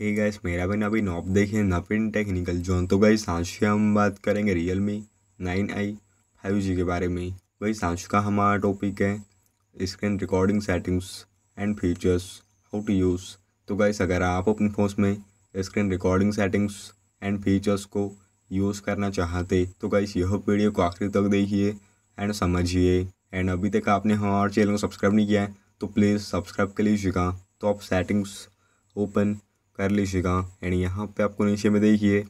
hey guys मेरा भी नॉप देखे देखें नवीन टेक्निकल जोन तो गाइस सांशु हम बात करेंगे realme nine i five G के बारे में वही सांशु का हमारा टॉपिक है screen recording settings and features how to use तो गाइस अगर आप अपने फ़ोन में screen recording settings and features को यूज़ करना चाहते तो गाइस यह वीडियो को आखिर तक देखिए एंड समझिए एंड अभी तक आपने हमारे चैनल को सब्सक्राइब नहीं किया है तो प्लीज़ सब्सक्राइब कर लीजिएगा तो आप सेटिंग्स ओपन कर लीजिएगा एंड यहाँ पे आपको नीचे में देखिए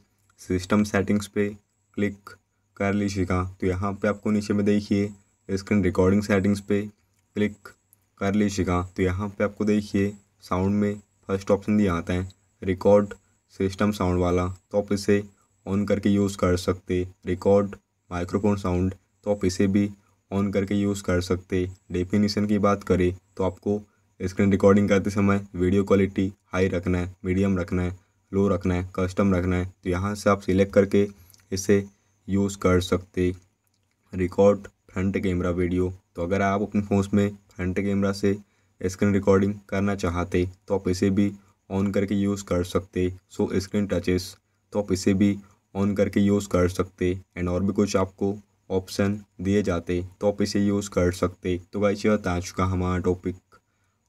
सिस्टम सेटिंग्स पे क्लिक कर लीजिएगा तो यहाँ पे आपको नीचे में देखिए स्क्रीन रिकॉर्डिंग सेटिंग्स पे क्लिक कर लीजिएगा तो यहाँ पे आपको देखिए साउंड में फर्स्ट ऑप्शन दिया आता है रिकॉर्ड सिस्टम साउंड वाला तो आप इसे ऑन करके यूज़ कर सकते रिकॉर्ड माइक्रोफोन साउंड तो आप इसे भी ऑन करके यूज़ कर सकते डेफिनेशन की बात करें तो आपको स्क्रीन रिकॉर्डिंग करते समय वीडियो क्वालिटी हाई रखना है मीडियम रखना है लो रखना है कस्टम रखना है तो यहाँ से आप सिलेक्ट करके इसे यूज़ कर सकते रिकॉर्ड फ्रंट कैमरा वीडियो तो अगर आप अपने फ़ोन में फ्रंट कैमरा से स्क्रीन रिकॉर्डिंग करना चाहते तो आप इसे भी ऑन करके यूज़ कर सकते सो स्क्रीन टचेस तो आप इसे भी ऑन करके यूज़ कर सकते एंड और भी कुछ आपको ऑप्शन दिए जाते तो आप इसे यूज़ कर सकते तो भाई चल आ चुका हमारा टॉपिक